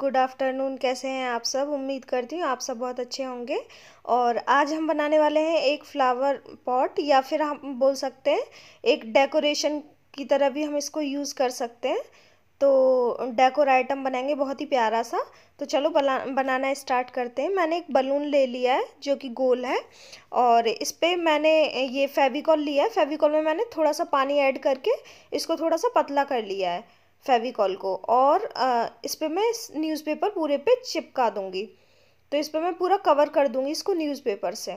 good afternoon कैसे हैं आप सब उम्मीद करती हूँ आप सब बहुत अच्छे होंगे और आज हम बनाने वाले हैं एक फ्लावर पॉट या फिर हम बोल सकते हैं एक डेकोरेशन की तरह भी हम इसको यूज़ कर सकते हैं तो डेकोर आइटम बनाएंगे बहुत ही प्यारा सा तो चलो बना बनाना स्टार्ट करते हैं मैंने एक बलून ले लिया है जो कि गोल है और इस पर मैंने ये फेविकॉल लिया है फेविकॉल में मैंने थोड़ा सा पानी ऐड करके इसको थोड़ा सा पतला कर लिया है फेविकॉल को और इस पर मैं न्यूज़पेपर पूरे पे चिपका दूँगी तो इस पर मैं पूरा कवर कर दूँगी इसको न्यूज़पेपर से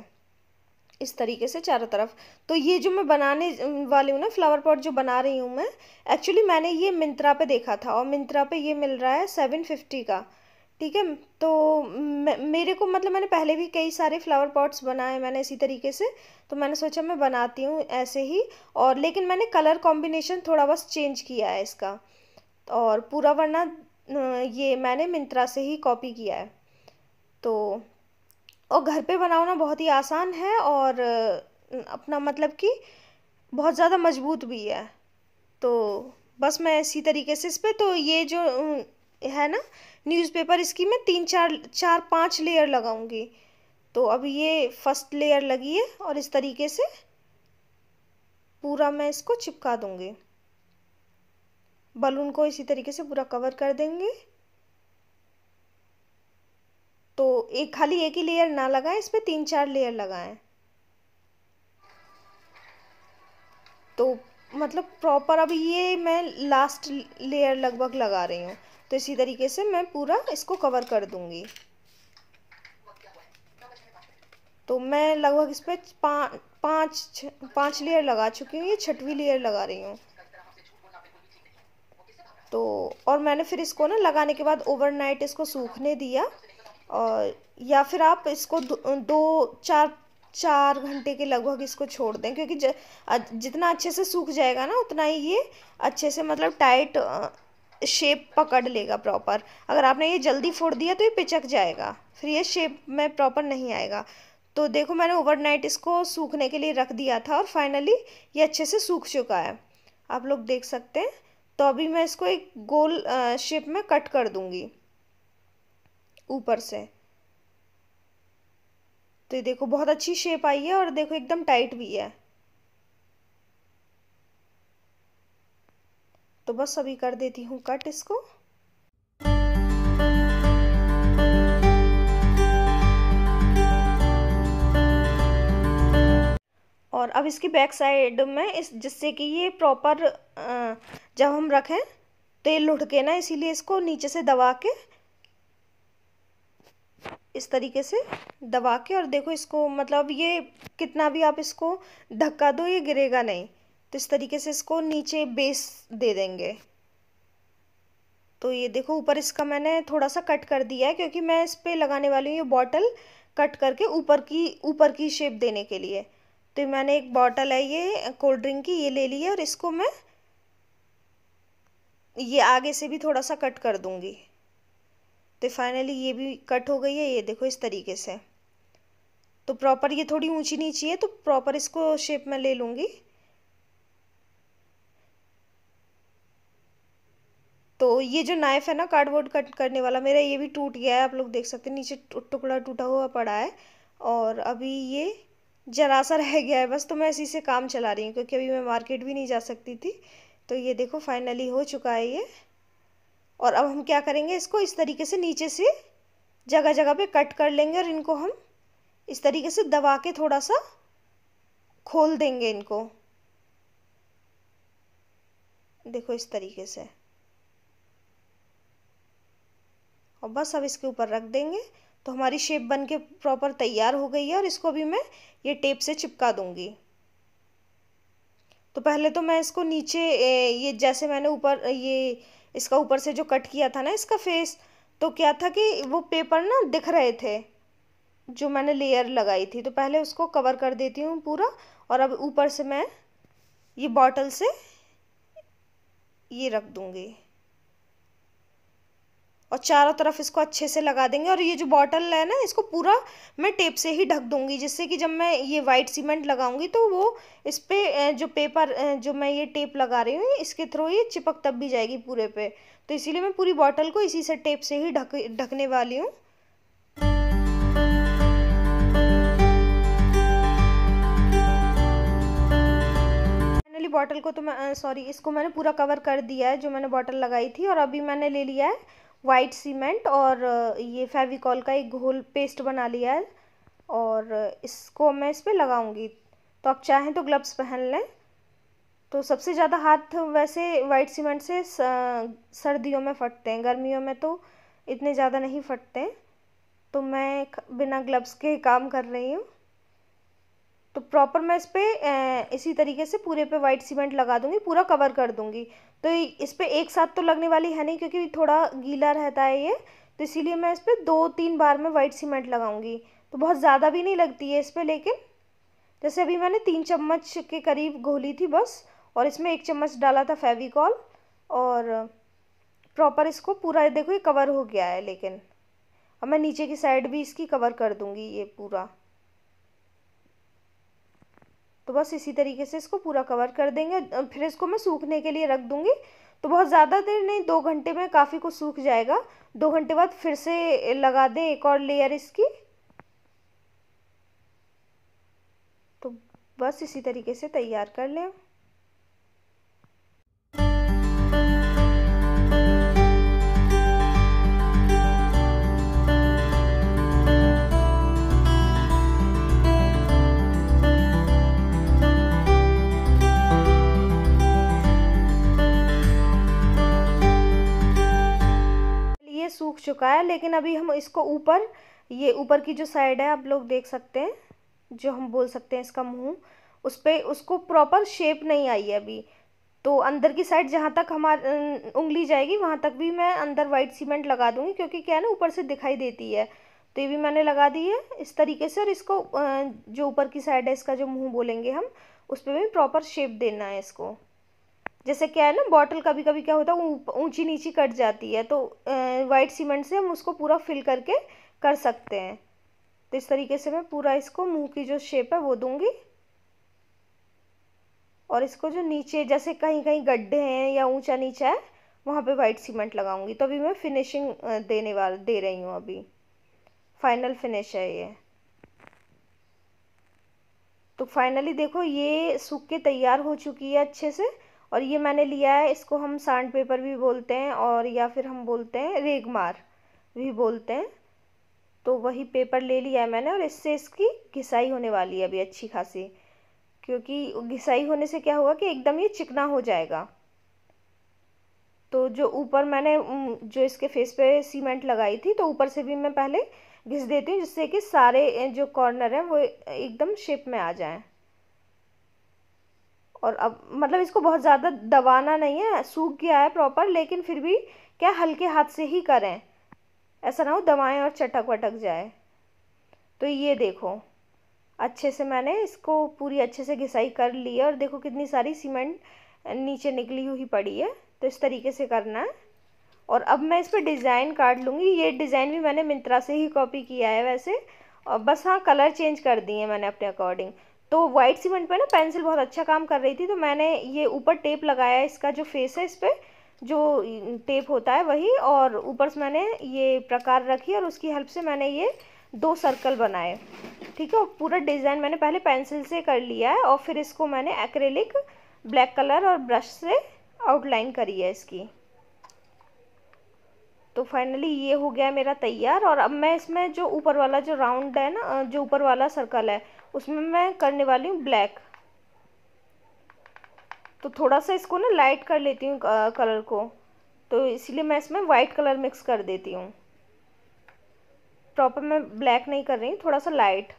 इस तरीके से चारों तरफ तो ये जो मैं बनाने वाली हूँ ना फ्लावर पॉट जो बना रही हूँ मैं एक्चुअली मैंने ये मिंत्रा पे देखा था और मिंत्रा पे ये मिल रहा है सेवन फिफ्टी का ठीक है तो मेरे को मतलब मैंने पहले भी कई सारे फ्लावर पॉट्स बनाए मैंने इसी तरीके से तो मैंने सोचा मैं बनाती हूँ ऐसे ही और लेकिन मैंने कलर कॉम्बिनेशन थोड़ा बस चेंज किया है इसका और पूरा वरना ये मैंने मिंत्रा से ही कॉपी किया है तो और घर पे बनाना बहुत ही आसान है और अपना मतलब कि बहुत ज़्यादा मजबूत भी है तो बस मैं इसी तरीके से इस पर तो ये जो है ना न्यूज़पेपर इसकी मैं तीन चार चार पाँच लेयर लगाऊंगी तो अब ये फर्स्ट लेयर लगी है और इस तरीके से पूरा मैं इसको चिपका दूंगी बलून को इसी तरीके से पूरा कवर कर देंगे तो एक खाली एक ही लेयर ना लगाएं इस पर तीन चार लेयर लगाएं तो मतलब प्रॉपर अभी ये मैं लास्ट लेयर लगभग लगा रही हूँ तो इसी तरीके से मैं पूरा इसको कवर कर दूंगी तो मैं लगभग इस पर पाँच पाँच लेयर लगा चुकी हूँ ये छठवीं लेयर लगा रही हूँ तो और मैंने फिर इसको ना लगाने के बाद ओवरनाइट इसको सूखने दिया और या फिर आप इसको दो चार चार घंटे के लगभग इसको छोड़ दें क्योंकि ज, जितना अच्छे से सूख जाएगा ना उतना ही ये अच्छे से मतलब टाइट शेप पकड़ लेगा प्रॉपर अगर आपने ये जल्दी फोड़ दिया तो ये पिचक जाएगा फिर ये शेप में प्रॉपर नहीं आएगा तो देखो मैंने ओवरनाइट इसको सूखने के लिए रख दिया था और फाइनली ये अच्छे से सूख चुका है आप लोग देख सकते हैं तो अभी मैं इसको एक गोल शेप में कट कर दूंगी ऊपर से तो ये देखो बहुत अच्छी शेप आई है और देखो एकदम टाइट भी है तो बस अभी कर देती हूँ कट इसको और अब इसकी बैक साइड में इस जिससे कि ये प्रॉपर जब हम रखें तो ये लुढ़के ना इसीलिए इसको नीचे से दबा के इस तरीके से दबा के और देखो इसको मतलब ये कितना भी आप इसको धक्का दो ये गिरेगा नहीं तो इस तरीके से इसको नीचे बेस दे देंगे तो ये देखो ऊपर इसका मैंने थोड़ा सा कट कर दिया है क्योंकि मैं इस पर लगाने वाली हूँ ये बॉटल कट करके ऊपर की ऊपर की शेप देने के लिए तो मैंने एक बॉटल है ये कोल्ड ड्रिंक की ये ले ली है और इसको मैं ये आगे से भी थोड़ा सा कट कर दूँगी तो फाइनली ये भी कट हो गई है ये देखो इस तरीके से तो प्रॉपर ये थोड़ी ऊंची नीची है तो प्रॉपर इसको शेप में ले लूँगी तो ये जो नाइफ़ है ना कार्डबोर्ड कट करने वाला मेरा ये भी टूट गया है आप लोग देख सकते हैं नीचे टुकड़ा टूटा हुआ पड़ा है और अभी ये जरा सा रह गया है बस तो मैं इसी से काम चला रही हूँ क्योंकि अभी मैं मार्केट भी नहीं जा सकती थी तो ये देखो फाइनली हो चुका है ये और अब हम क्या करेंगे इसको इस तरीके से नीचे से जगह जगह पे कट कर लेंगे और इनको हम इस तरीके से दबा के थोड़ा सा खोल देंगे इनको देखो इस तरीके से और बस अब इसके ऊपर रख देंगे तो हमारी शेप बन के प्रॉपर तैयार हो गई है और इसको भी मैं ये टेप से चिपका दूँगी तो पहले तो मैं इसको नीचे ये जैसे मैंने ऊपर ये इसका ऊपर से जो कट किया था ना इसका फेस तो क्या था कि वो पेपर ना दिख रहे थे जो मैंने लेयर लगाई थी तो पहले उसको कवर कर देती हूँ पूरा और अब ऊपर से मैं ये बॉटल से ये रख दूँगी और चारों तरफ इसको अच्छे से लगा देंगे और ये जो बॉटल है ना इसको पूरा मैं टेप से ही ढक दूंगी जिससे कि जब मैं ये वाइट सीमेंट लगाऊंगी तो वो इस पर जो पेपर जो मैं ये टेप लगा रही हूँ इसके थ्रू ये चिपक तब भी जाएगी पूरे पे तो इसीलिए मैं पूरी बॉटल को इसी से टेप से ही ढक ढकने वाली हूँ बॉटल को तो मैं सॉरी इसको मैंने पूरा कवर कर दिया है जो मैंने बॉटल लगाई थी और अभी मैंने ले लिया है वाइट सीमेंट और ये फेविकॉल का एक घोल पेस्ट बना लिया है और इसको मैं इस पर लगाऊंगी तो आप चाहें तो ग्लव्स पहन लें तो सबसे ज़्यादा हाथ वैसे वाइट सीमेंट से सर्दियों में फटते हैं गर्मियों में तो इतने ज़्यादा नहीं फटते हैं तो मैं बिना ग्लव्स के काम कर रही हूँ तो प्रॉपर मैं इस पर इसी तरीके से पूरे पे वाइट सीमेंट लगा दूँगी पूरा कवर कर दूँगी तो इस पर एक साथ तो लगने वाली है नहीं क्योंकि थोड़ा गीला रहता है ये तो इसीलिए मैं इस पर दो तीन बार में वाइट सीमेंट लगाऊंगी तो बहुत ज़्यादा भी नहीं लगती है इस पर लेकिन जैसे अभी मैंने तीन चम्मच के करीब घोली थी बस और इसमें एक चम्मच डाला था फेविकॉल और प्रॉपर इसको पूरा देखो ये कवर हो गया है लेकिन अब मैं नीचे की साइड भी इसकी कवर कर दूँगी ये पूरा तो बस इसी तरीके से इसको पूरा कवर कर देंगे फिर इसको मैं सूखने के लिए रख दूँगी तो बहुत ज़्यादा देर नहीं दो घंटे में काफ़ी कुछ सूख जाएगा दो घंटे बाद फिर से लगा दें एक और लेयर इसकी तो बस इसी तरीके से तैयार कर लें चुका है लेकिन अभी हम इसको ऊपर ये ऊपर की जो साइड है आप लोग देख सकते हैं जो हम बोल सकते हैं इसका मुंह उस पर उसको प्रॉपर शेप नहीं आई है अभी तो अंदर की साइड जहाँ तक हमार अं, उंगली जाएगी वहाँ तक भी मैं अंदर वाइट सीमेंट लगा दूँगी क्योंकि क्या है ना ऊपर से दिखाई देती है तो ये भी मैंने लगा दी है इस तरीके से और इसको अं, जो ऊपर की साइड है इसका जो मुँह बोलेंगे हम उस पर भी प्रॉपर शेप देना है इसको जैसे क्या है ना बॉटल कभी कभी क्या होता है ऊंची नीची कट जाती है तो वाइट सीमेंट से हम उसको पूरा फिल करके कर सकते हैं तो इस तरीके से मैं पूरा इसको मुंह की जो शेप है वो दूंगी और इसको जो नीचे जैसे कहीं कहीं गड्ढे हैं या ऊंचा नीचा है वहाँ पे वाइट सीमेंट लगाऊंगी तो अभी मैं फिनिशिंग देने वाला दे रही हूँ अभी फाइनल फिनिश है ये तो फाइनली देखो ये सूख के तैयार हो चुकी है अच्छे से और ये मैंने लिया है इसको हम सैंड पेपर भी बोलते हैं और या फिर हम बोलते हैं रेगमार भी बोलते हैं तो वही पेपर ले लिया है मैंने और इससे इसकी घिसाई होने वाली है अभी अच्छी खासी क्योंकि घिसाई होने से क्या हुआ कि एकदम ये चिकना हो जाएगा तो जो ऊपर मैंने जो इसके फेस पे सीमेंट लगाई थी तो ऊपर से भी मैं पहले घिस देती हूँ जिससे कि सारे जो कॉर्नर हैं वो एकदम शेप में आ जाएं और अब मतलब इसको बहुत ज़्यादा दबाना नहीं है सूख गया है प्रॉपर लेकिन फिर भी क्या हल्के हाथ से ही करें ऐसा ना हो दबाएँ और चटक वटक जाए तो ये देखो अच्छे से मैंने इसको पूरी अच्छे से घिसाई कर ली है और देखो कितनी सारी सीमेंट नीचे निकली हुई पड़ी है तो इस तरीके से करना है और अब मैं इस पर डिज़ाइन काट लूँगी ये डिज़ाइन भी मैंने मिंत्रा से ही कॉपी किया है वैसे और बस हाँ कलर चेंज कर दिए मैंने अपने अकॉर्डिंग तो वाइट सीमेंट पे ना पेंसिल बहुत अच्छा काम कर रही थी तो मैंने ये ऊपर टेप लगाया इसका जो फेस है इस पर जो टेप होता है वही और ऊपर से मैंने ये प्रकार रखी और उसकी हेल्प से मैंने ये दो सर्कल बनाए ठीक है पूरा डिज़ाइन मैंने पहले पेंसिल से कर लिया है और फिर इसको मैंने एक्रेलिक ब्लैक कलर और ब्रश से आउटलाइन करी है इसकी तो फाइनली ये हो गया मेरा तैयार और अब मैं इसमें जो ऊपर वाला जो राउंड है ना जो ऊपर वाला सर्कल है उसमें मैं करने वाली हूँ ब्लैक तो थोड़ा सा इसको ना लाइट कर लेती हूँ कलर को तो इसलिए मैं इसमें वाइट कलर मिक्स कर देती हूँ प्रॉपर मैं ब्लैक नहीं कर रही हूँ थोड़ा सा लाइट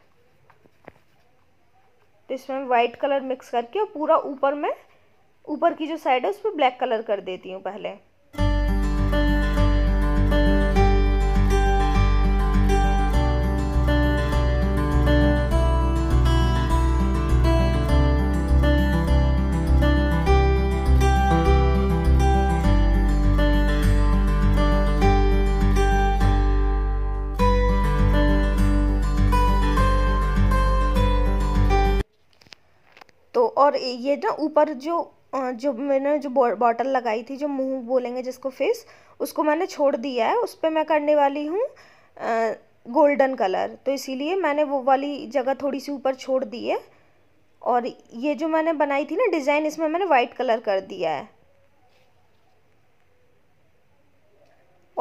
तो इसमें वाइट कलर मिक्स करके और पूरा ऊपर में ऊपर की जो साइड है उस पर ब्लैक कलर कर देती हूँ पहले ये ना ऊपर जो जो मैंने जो बॉटल लगाई थी जो मुंह बोलेंगे जिसको फेस उसको मैंने छोड़ दिया है उस पर मैं करने वाली हूँ गोल्डन कलर तो इसीलिए मैंने वो वाली जगह थोड़ी सी ऊपर छोड़ दी है और ये जो मैंने बनाई थी ना डिज़ाइन इसमें मैंने वाइट कलर कर दिया है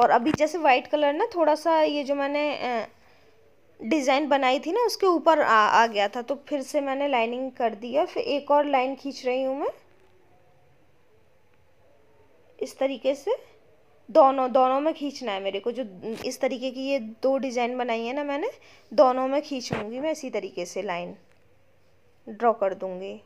और अभी जैसे वाइट कलर ना थोड़ा सा ये जो मैंने डिज़ाइन बनाई थी ना उसके ऊपर आ, आ गया था तो फिर से मैंने लाइनिंग कर दिया फिर एक और लाइन खींच रही हूँ मैं इस तरीके से दोनों दोनों में खींचना है मेरे को जो इस तरीके की ये दो डिज़ाइन बनाई है ना मैंने दोनों में खींचूँगी मैं इसी तरीके से लाइन ड्रॉ कर दूँगी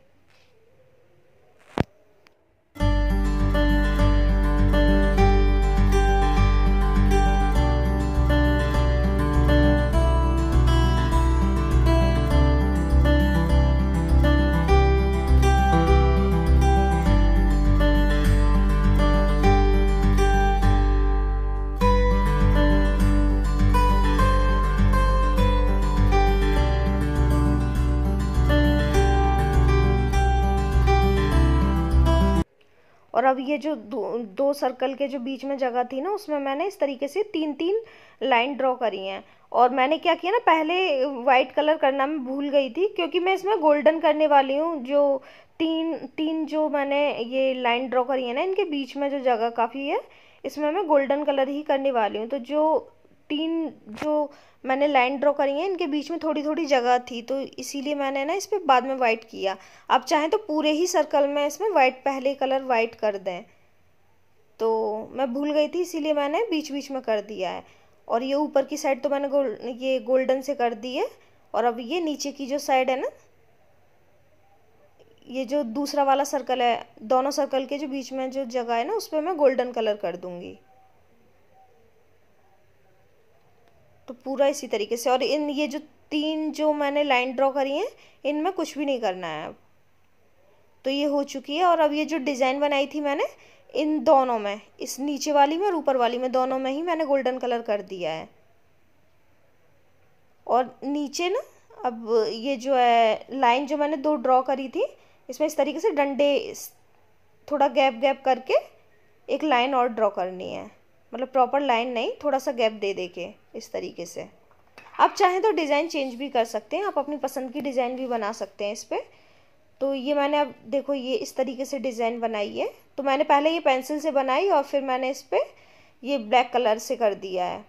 ये जो दो दो सर्कल के जो बीच में जगह थी ना उसमें मैंने इस तरीके से तीन तीन लाइन ड्रॉ करी हैं और मैंने क्या किया ना पहले वाइट कलर करना मैं भूल गई थी क्योंकि मैं इसमें गोल्डन करने वाली हूँ जो तीन तीन जो मैंने ये लाइन ड्रॉ करी है ना इनके बीच में जो जगह काफ़ी है इसमें मैं गोल्डन कलर ही करने वाली हूँ तो जो तीन जो मैंने लाइन ड्रॉ करी है इनके बीच में थोड़ी थोड़ी जगह थी तो इसीलिए मैंने ना इस पर बाद में वाइट किया आप चाहें तो पूरे ही सर्कल में इसमें वाइट पहले कलर वाइट कर दें तो मैं भूल गई थी इसीलिए मैंने बीच बीच में कर दिया है और ये ऊपर की साइड तो मैंने गोल ये गोल्डन से कर दी है और अब ये नीचे की जो साइड है ना ये जो दूसरा वाला सर्कल है दोनों सर्कल के जो बीच में जो जगह है ना उस पर मैं गोल्डन कलर कर दूँगी तो पूरा इसी तरीके से और इन ये जो तीन जो मैंने लाइन ड्रॉ करी हैं इनमें कुछ भी नहीं करना है तो ये हो चुकी है और अब ये जो डिज़ाइन बनाई थी मैंने इन दोनों में इस नीचे वाली में और ऊपर वाली में दोनों में ही मैंने गोल्डन कलर कर दिया है और नीचे ना अब ये जो है लाइन जो मैंने दो ड्रॉ करी थी इसमें इस तरीके से डंडे थोड़ा गैप गैप करके एक लाइन और ड्रॉ करनी है मतलब प्रॉपर लाइन नहीं थोड़ा सा गैप दे दे के इस तरीके से आप चाहें तो डिज़ाइन चेंज भी कर सकते हैं आप अपनी पसंद की डिज़ाइन भी बना सकते हैं इस पर तो ये मैंने अब देखो ये इस तरीके से डिज़ाइन बनाई है तो मैंने पहले ये पेंसिल से बनाई और फिर मैंने इस पर ये ब्लैक कलर से कर दिया है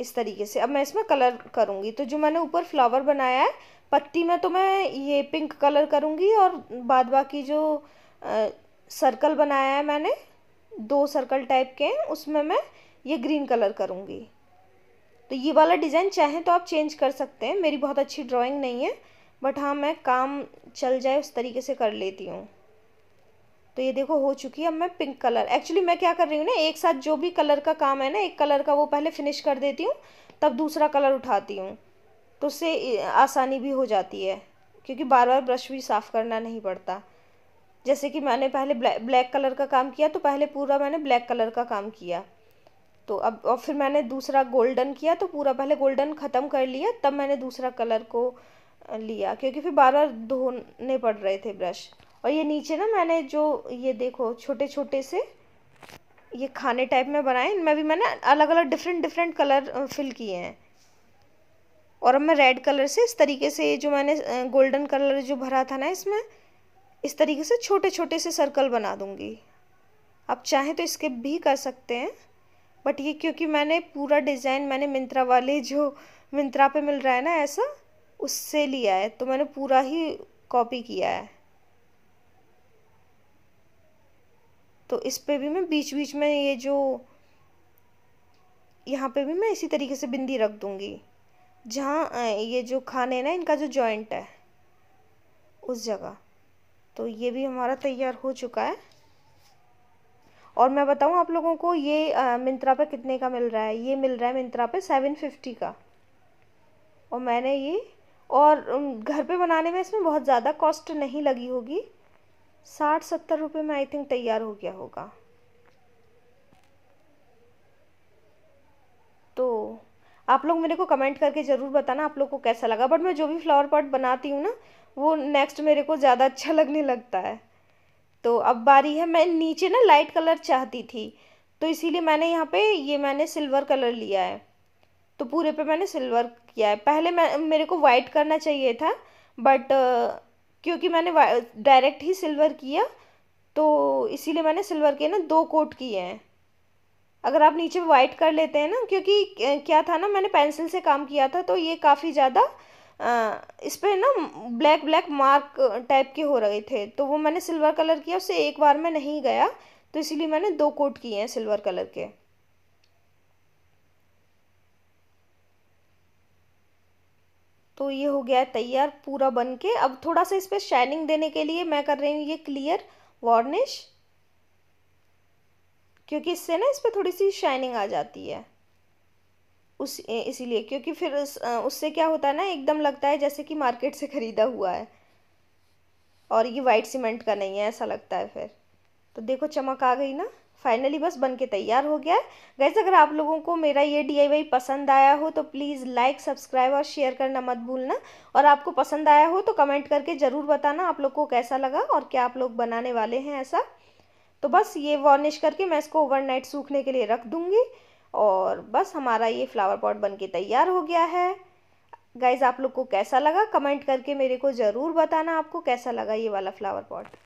इस तरीके से अब मैं इसमें कलर करूँगी तो जो मैंने ऊपर फ्लावर बनाया है पत्ती में तो मैं ये पिंक कलर करूँगी और बाद बाकी जो आ, सर्कल बनाया है मैंने दो सर्कल टाइप के हैं उसमें मैं ये ग्रीन कलर करूँगी तो ये वाला डिज़ाइन चाहें तो आप चेंज कर सकते हैं मेरी बहुत अच्छी ड्राइंग नहीं है बट हाँ मैं काम चल जाए उस तरीके से कर लेती हूँ तो ये देखो हो चुकी है अब मैं पिंक कलर एक्चुअली मैं क्या कर रही हूँ ना एक साथ जो भी कलर का काम है ना एक कलर का वो पहले फिनिश कर देती हूँ तब दूसरा कलर उठाती हूँ तो उससे आसानी भी हो जाती है क्योंकि बार बार ब्रश भी साफ़ करना नहीं पड़ता जैसे कि मैंने पहले ब्लैक ब्लैक कलर का काम किया तो पहले पूरा मैंने ब्लैक कलर का काम किया तो अब और फिर मैंने दूसरा गोल्डन किया तो पूरा पहले गोल्डन ख़त्म कर लिया तब मैंने दूसरा कलर को लिया क्योंकि फिर बार बार धोने पड़ रहे थे ब्रश और ये नीचे ना मैंने जो ये देखो छोटे छोटे से ये खाने टाइप में बनाए इनमें भी मैंने अलग अलग डिफरेंट डिफरेंट कलर फिल किए हैं और अब मैं रेड कलर से इस तरीके से जो मैंने गोल्डन कलर जो भरा था ना इसमें इस तरीके से छोटे छोटे से सर्कल बना दूँगी आप चाहें तो स्किप भी कर सकते हैं बट ये क्योंकि मैंने पूरा डिज़ाइन मैंने मिंत्रा वाले जो मिंत्रा पे मिल रहा है ना ऐसा उससे लिया है तो मैंने पूरा ही कॉपी किया है तो इस पे भी मैं बीच बीच में ये जो यहाँ पे भी मैं इसी तरीके से बिंदी रख दूँगी जहाँ ये जो खाने ना इनका जो जॉइंट है उस जगह तो ये भी हमारा तैयार हो चुका है और मैं बताऊँ आप लोगों को ये मिंत्रा पे कितने का मिल रहा है ये मिल रहा है मिंत्रा पे सेवन फिफ्टी का और मैंने ये और घर पे बनाने में इसमें बहुत ज़्यादा कॉस्ट नहीं लगी होगी साठ सत्तर रुपये में आई थिंक तैयार हो गया होगा तो आप लोग मेरे को कमेंट करके ज़रूर बताना आप लोग को कैसा लगा बट मैं जो भी फ्लावर पॉट बनाती हूँ ना वो नेक्स्ट मेरे को ज़्यादा अच्छा लगने लगता है तो अब बारी है मैं नीचे ना लाइट कलर चाहती थी तो इसीलिए मैंने यहाँ पे ये मैंने सिल्वर कलर लिया है तो पूरे पे मैंने सिल्वर किया है पहले मैं मेरे को वाइट करना चाहिए था बट क्योंकि मैंने डायरेक्ट ही सिल्वर किया तो इसीलिए मैंने सिल्वर के ना दो कोट किए हैं अगर आप नीचे वाइट कर लेते हैं ना क्योंकि क्या था ना मैंने पेंसिल से काम किया था तो ये काफ़ी ज़्यादा इस पर ना ब्लैक ब्लैक मार्क टाइप के हो रहे थे तो वो मैंने सिल्वर कलर किया उसे एक बार में नहीं गया तो इसीलिए मैंने दो कोट किए हैं सिल्वर कलर के तो ये हो गया तैयार पूरा बन के अब थोड़ा सा इस पर शाइनिंग देने के लिए मैं कर रही हूँ ये क्लियर वार्निश क्योंकि इससे ना इस पर थोड़ी सी शाइनिंग आ जाती है उस इसीलिए क्योंकि फिर उस, उससे क्या होता है ना एकदम लगता है जैसे कि मार्केट से ख़रीदा हुआ है और ये वाइट सीमेंट का नहीं है ऐसा लगता है फिर तो देखो चमक आ गई ना फाइनली बस बन के तैयार हो गया है गैस अगर आप लोगों को मेरा ये डी पसंद आया हो तो प्लीज़ लाइक सब्सक्राइब और शेयर करना मत भूलना और आपको पसंद आया हो तो कमेंट करके ज़रूर बताना आप लोग को कैसा लगा और क्या आप लोग बनाने वाले हैं ऐसा तो बस ये वॉर्निश करके मैं इसको ओवरनाइट सूखने के लिए रख दूँगी और बस हमारा ये फ्लावर पॉट बन के तैयार हो गया है गाइज़ आप लोग को कैसा लगा कमेंट करके मेरे को ज़रूर बताना आपको कैसा लगा ये वाला फ्लावर पॉट